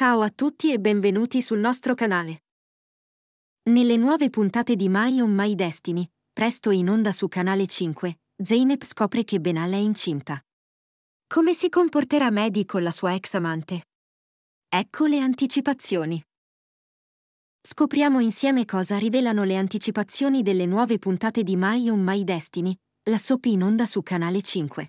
Ciao a tutti e benvenuti sul nostro canale. Nelle nuove puntate di My On My Destiny, presto in onda su Canale 5, Zeynep scopre che Benal è incinta. Come si comporterà Maddie con la sua ex amante? Ecco le anticipazioni. Scopriamo insieme cosa rivelano le anticipazioni delle nuove puntate di My On My Destiny, la soap in onda su Canale 5.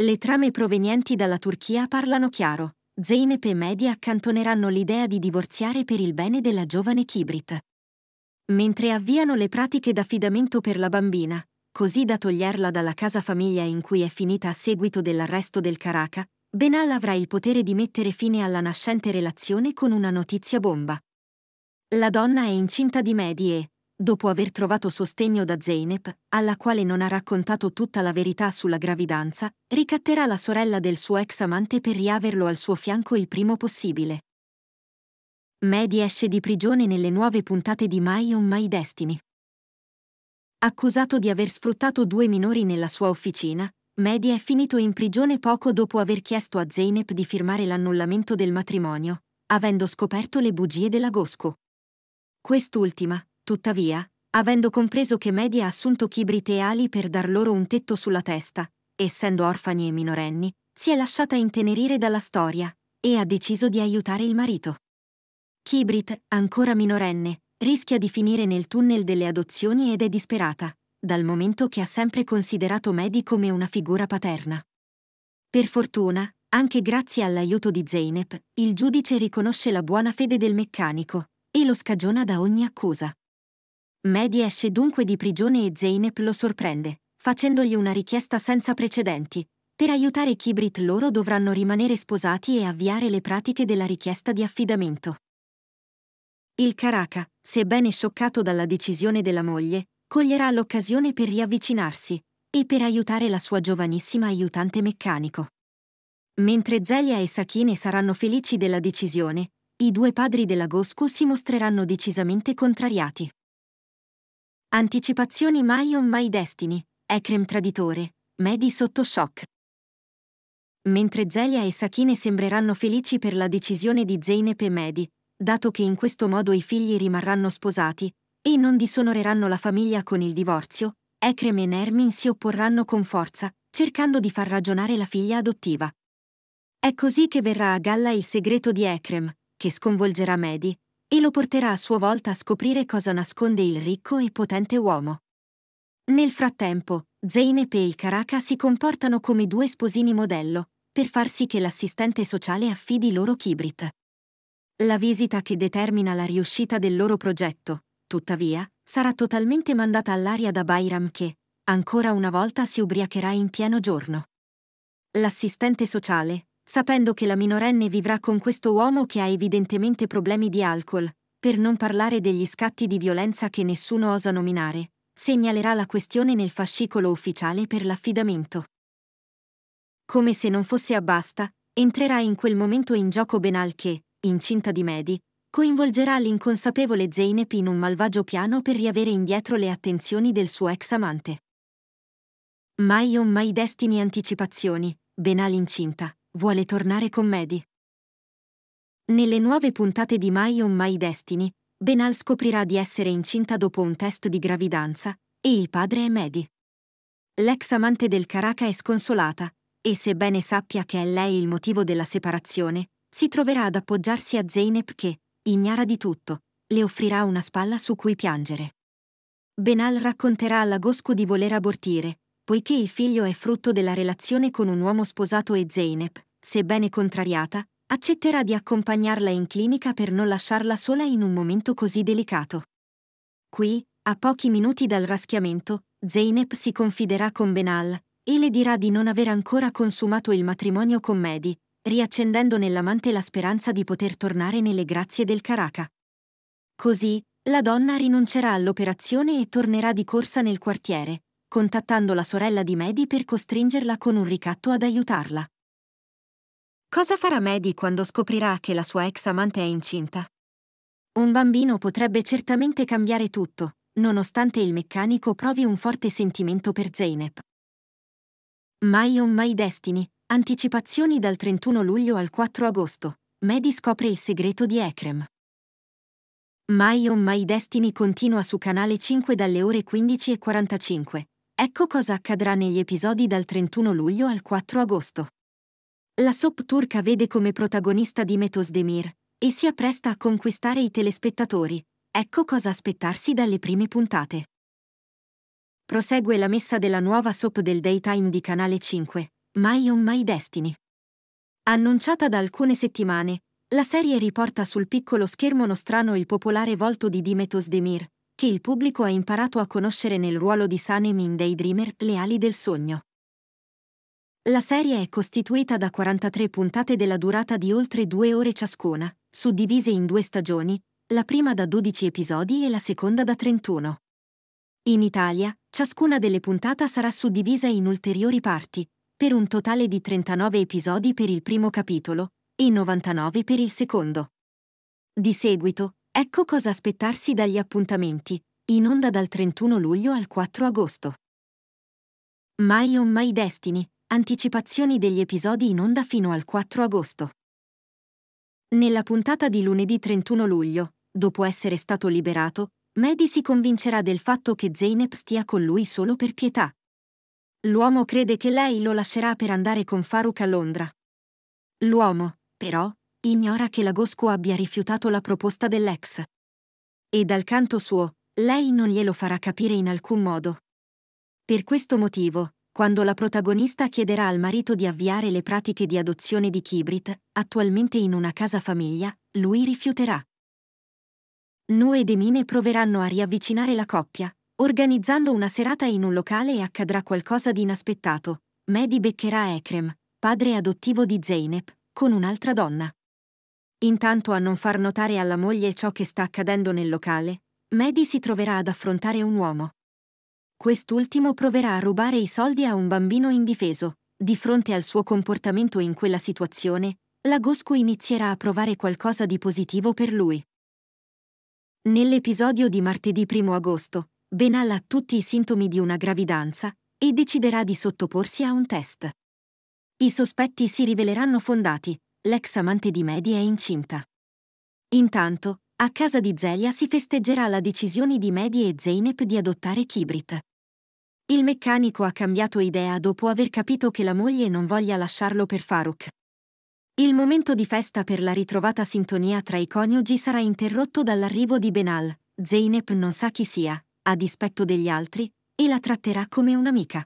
Le trame provenienti dalla Turchia parlano chiaro Zeynep e Mehdi accantoneranno l'idea di divorziare per il bene della giovane Kibrit. Mentre avviano le pratiche d'affidamento per la bambina, così da toglierla dalla casa famiglia in cui è finita a seguito dell'arresto del Caraca, Benal avrà il potere di mettere fine alla nascente relazione con una notizia bomba. La donna è incinta di Mehdi e, dopo aver trovato sostegno da Zeynep, alla quale non ha raccontato tutta la verità sulla gravidanza, ricatterà la sorella del suo ex amante per riaverlo al suo fianco il primo possibile. Mehdi esce di prigione nelle nuove puntate di My On My Destiny. Accusato di aver sfruttato due minori nella sua officina, Mehdi è finito in prigione poco dopo aver chiesto a Zeynep di firmare l'annullamento del matrimonio, avendo scoperto le bugie della Gosco. Quest'ultima, Tuttavia, avendo compreso che Media ha assunto Kibrit e Ali per dar loro un tetto sulla testa, essendo orfani e minorenni, si è lasciata intenerire dalla storia e ha deciso di aiutare il marito. Kibrit, ancora minorenne, rischia di finire nel tunnel delle adozioni ed è disperata, dal momento che ha sempre considerato Mehdi come una figura paterna. Per fortuna, anche grazie all'aiuto di Zeynep, il giudice riconosce la buona fede del meccanico e lo scagiona da ogni accusa. Maddy esce dunque di prigione e Zeynep lo sorprende, facendogli una richiesta senza precedenti. Per aiutare Kibrit loro dovranno rimanere sposati e avviare le pratiche della richiesta di affidamento. Il Caraca, sebbene scioccato dalla decisione della moglie, coglierà l'occasione per riavvicinarsi e per aiutare la sua giovanissima aiutante meccanico. Mentre Zelia e Sakine saranno felici della decisione, i due padri della Gosku si mostreranno decisamente contrariati. Anticipazioni My on My Destiny, Ekrem traditore, Medi sotto shock. Mentre Zelia e Sakine sembreranno felici per la decisione di Zeynep e Medi, dato che in questo modo i figli rimarranno sposati e non disonoreranno la famiglia con il divorzio, Ekrem e Nermin si opporranno con forza, cercando di far ragionare la figlia adottiva. È così che verrà a galla il segreto di Ekrem, che sconvolgerà Medi, e lo porterà a sua volta a scoprire cosa nasconde il ricco e potente uomo. Nel frattempo, Zeynep e il Caraca si comportano come due sposini modello, per far sì che l'assistente sociale affidi loro Kibrit. La visita che determina la riuscita del loro progetto, tuttavia, sarà totalmente mandata all'aria da Bayram che, ancora una volta, si ubriacherà in pieno giorno. L'assistente sociale, sapendo che la minorenne vivrà con questo uomo che ha evidentemente problemi di alcol, per non parlare degli scatti di violenza che nessuno osa nominare, segnalerà la questione nel fascicolo ufficiale per l'affidamento. Come se non fosse abbasta, entrerà in quel momento in gioco Benal che, incinta di Medi, coinvolgerà l'inconsapevole Zeynep in un malvagio piano per riavere indietro le attenzioni del suo ex amante. Mai o mai destini anticipazioni, Benal incinta, vuole tornare con Maddie. Nelle nuove puntate di My On My Destiny, Benal scoprirà di essere incinta dopo un test di gravidanza e il padre è Maddie. L'ex amante del Caraca è sconsolata e sebbene sappia che è lei il motivo della separazione, si troverà ad appoggiarsi a Zeynep che, ignara di tutto, le offrirà una spalla su cui piangere. Benal racconterà alla Gosco di voler abortire Poiché il figlio è frutto della relazione con un uomo sposato e Zeynep, sebbene contrariata, accetterà di accompagnarla in clinica per non lasciarla sola in un momento così delicato. Qui, a pochi minuti dal raschiamento, Zeynep si confiderà con Benal e le dirà di non aver ancora consumato il matrimonio con Mehdi, riaccendendo nell'amante la speranza di poter tornare nelle grazie del Caraca. Così, la donna rinuncerà all'operazione e tornerà di corsa nel quartiere, contattando la sorella di Maddie per costringerla con un ricatto ad aiutarla. Cosa farà Maddie quando scoprirà che la sua ex amante è incinta? Un bambino potrebbe certamente cambiare tutto, nonostante il meccanico provi un forte sentimento per Zeynep. My on my Destiny, anticipazioni dal 31 luglio al 4 agosto. Maddie scopre il segreto di Ekrem. My on My Destiny continua su canale 5 dalle ore 15.45, Ecco cosa accadrà negli episodi dal 31 luglio al 4 agosto. La soap turca vede come protagonista Dimetos Demir e si appresta a conquistare i telespettatori. Ecco cosa aspettarsi dalle prime puntate. Prosegue la messa della nuova soap del daytime di Canale 5, My On My Destiny. Annunciata da alcune settimane, la serie riporta sul piccolo schermo nostrano il popolare volto di Dimetos Demir, che il pubblico ha imparato a conoscere nel ruolo di Sanem in Daydreamer, Le ali del sogno. La serie è costituita da 43 puntate della durata di oltre due ore ciascuna, suddivise in due stagioni, la prima da 12 episodi e la seconda da 31. In Italia, ciascuna delle puntate sarà suddivisa in ulteriori parti, per un totale di 39 episodi per il primo capitolo e 99 per il secondo. Di seguito, Ecco cosa aspettarsi dagli appuntamenti, in onda dal 31 luglio al 4 agosto. Mai on My Destiny, anticipazioni degli episodi in onda fino al 4 agosto. Nella puntata di lunedì 31 luglio, dopo essere stato liberato, Maddie si convincerà del fatto che Zeynep stia con lui solo per pietà. L'uomo crede che lei lo lascerà per andare con Faruk a Londra. L'uomo, però, ignora che la Gosco abbia rifiutato la proposta dell'ex. E dal canto suo, lei non glielo farà capire in alcun modo. Per questo motivo, quando la protagonista chiederà al marito di avviare le pratiche di adozione di Kibrit, attualmente in una casa famiglia, lui rifiuterà. Nu ed Emine proveranno a riavvicinare la coppia, organizzando una serata in un locale e accadrà qualcosa di inaspettato. Mehdi beccherà Ekrem, padre adottivo di Zeynep, con un'altra donna. Intanto a non far notare alla moglie ciò che sta accadendo nel locale, Maddie si troverà ad affrontare un uomo. Quest'ultimo proverà a rubare i soldi a un bambino indifeso. Di fronte al suo comportamento in quella situazione, la Gosco inizierà a provare qualcosa di positivo per lui. Nell'episodio di martedì 1 agosto, Benal ha tutti i sintomi di una gravidanza e deciderà di sottoporsi a un test. I sospetti si riveleranno fondati, l'ex amante di Medi è incinta. Intanto, a casa di Zelia si festeggerà la decisione di Medi e Zeynep di adottare Kibrit. Il meccanico ha cambiato idea dopo aver capito che la moglie non voglia lasciarlo per Faruk. Il momento di festa per la ritrovata sintonia tra i coniugi sarà interrotto dall'arrivo di Benal. Zeynep non sa chi sia, a dispetto degli altri, e la tratterà come un'amica.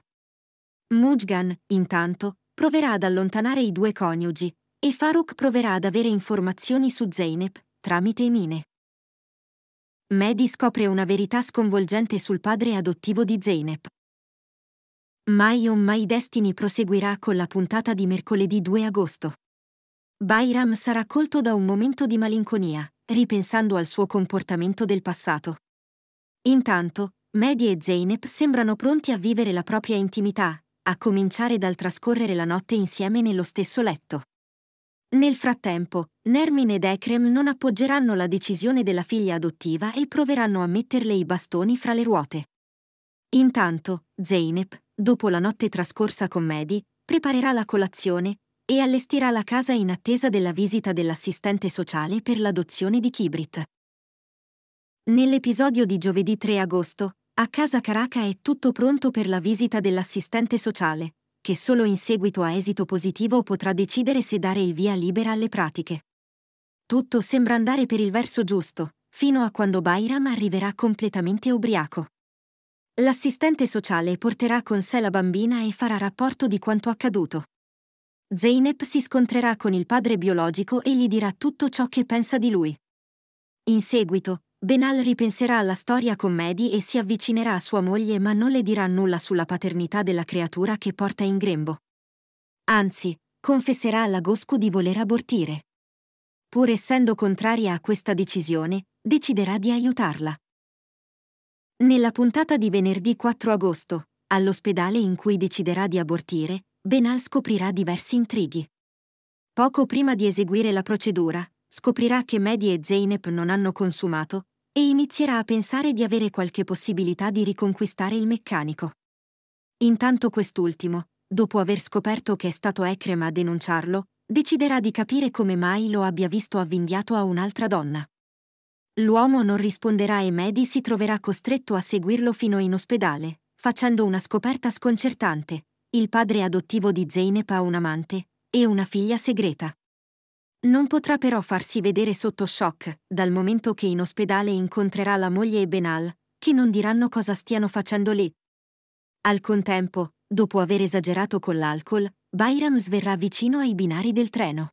Mujgan, intanto, proverà ad allontanare i due coniugi, e Farouk proverà ad avere informazioni su Zeynep tramite Emine. Mehdi scopre una verità sconvolgente sul padre adottivo di Zeynep. Mai o Mai Destiny proseguirà con la puntata di mercoledì 2 agosto. Bayram sarà colto da un momento di malinconia, ripensando al suo comportamento del passato. Intanto, Mehdi e Zeynep sembrano pronti a vivere la propria intimità, a cominciare dal trascorrere la notte insieme nello stesso letto. Nel frattempo, Nermin ed Ekrem non appoggeranno la decisione della figlia adottiva e proveranno a metterle i bastoni fra le ruote. Intanto, Zeynep, dopo la notte trascorsa con Mehdi, preparerà la colazione e allestirà la casa in attesa della visita dell'assistente sociale per l'adozione di Kibrit. Nell'episodio di giovedì 3 agosto, a casa Caraca è tutto pronto per la visita dell'assistente sociale che solo in seguito a esito positivo potrà decidere se dare il via libera alle pratiche. Tutto sembra andare per il verso giusto, fino a quando Bairam arriverà completamente ubriaco. L'assistente sociale porterà con sé la bambina e farà rapporto di quanto accaduto. Zeynep si scontrerà con il padre biologico e gli dirà tutto ciò che pensa di lui. In seguito, Benal ripenserà alla storia con Medi e si avvicinerà a sua moglie ma non le dirà nulla sulla paternità della creatura che porta in grembo. Anzi, confesserà alla Gosku di voler abortire. Pur essendo contraria a questa decisione, deciderà di aiutarla. Nella puntata di venerdì 4 agosto, all'ospedale in cui deciderà di abortire, Benal scoprirà diversi intrighi. Poco prima di eseguire la procedura, scoprirà che Medi e Zeynep non hanno consumato, e inizierà a pensare di avere qualche possibilità di riconquistare il meccanico. Intanto quest'ultimo, dopo aver scoperto che è stato Ekrem a denunciarlo, deciderà di capire come mai lo abbia visto avvinghiato a un'altra donna. L'uomo non risponderà e Mehdi si troverà costretto a seguirlo fino in ospedale, facendo una scoperta sconcertante. Il padre adottivo di Zeynep ha un amante e una figlia segreta. Non potrà però farsi vedere sotto shock, dal momento che in ospedale incontrerà la moglie e Benal, che non diranno cosa stiano facendo lì. Al contempo, dopo aver esagerato con l'alcol, Bayram sverrà vicino ai binari del treno.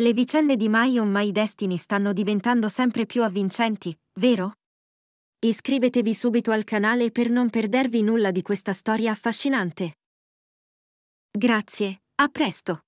Le vicende di My On My Destiny stanno diventando sempre più avvincenti, vero? Iscrivetevi subito al canale per non perdervi nulla di questa storia affascinante. Grazie, a presto!